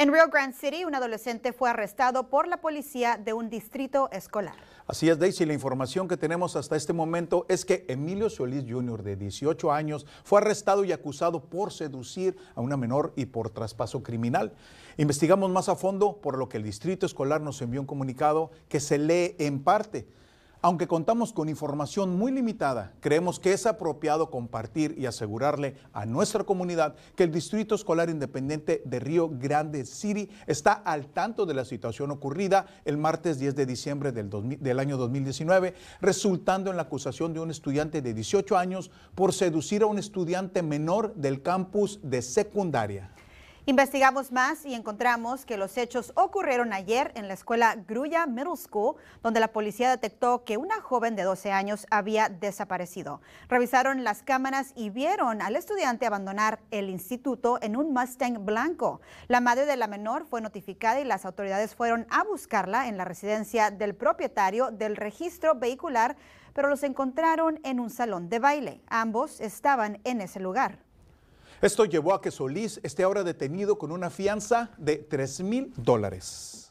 En Rio Grande City, un adolescente fue arrestado por la policía de un distrito escolar. Así es, Daisy. La información que tenemos hasta este momento es que Emilio Solís Jr., de 18 años, fue arrestado y acusado por seducir a una menor y por traspaso criminal. Investigamos más a fondo, por lo que el distrito escolar nos envió un comunicado que se lee en parte. Aunque contamos con información muy limitada, creemos que es apropiado compartir y asegurarle a nuestra comunidad que el Distrito Escolar Independiente de Río Grande City está al tanto de la situación ocurrida el martes 10 de diciembre del, del año 2019, resultando en la acusación de un estudiante de 18 años por seducir a un estudiante menor del campus de secundaria. Investigamos más y encontramos que los hechos ocurrieron ayer en la escuela Grulla Middle School, donde la policía detectó que una joven de 12 años había desaparecido. Revisaron las cámaras y vieron al estudiante abandonar el instituto en un Mustang blanco. La madre de la menor fue notificada y las autoridades fueron a buscarla en la residencia del propietario del registro vehicular, pero los encontraron en un salón de baile. Ambos estaban en ese lugar. Esto llevó a que Solís esté ahora detenido con una fianza de 3 mil dólares.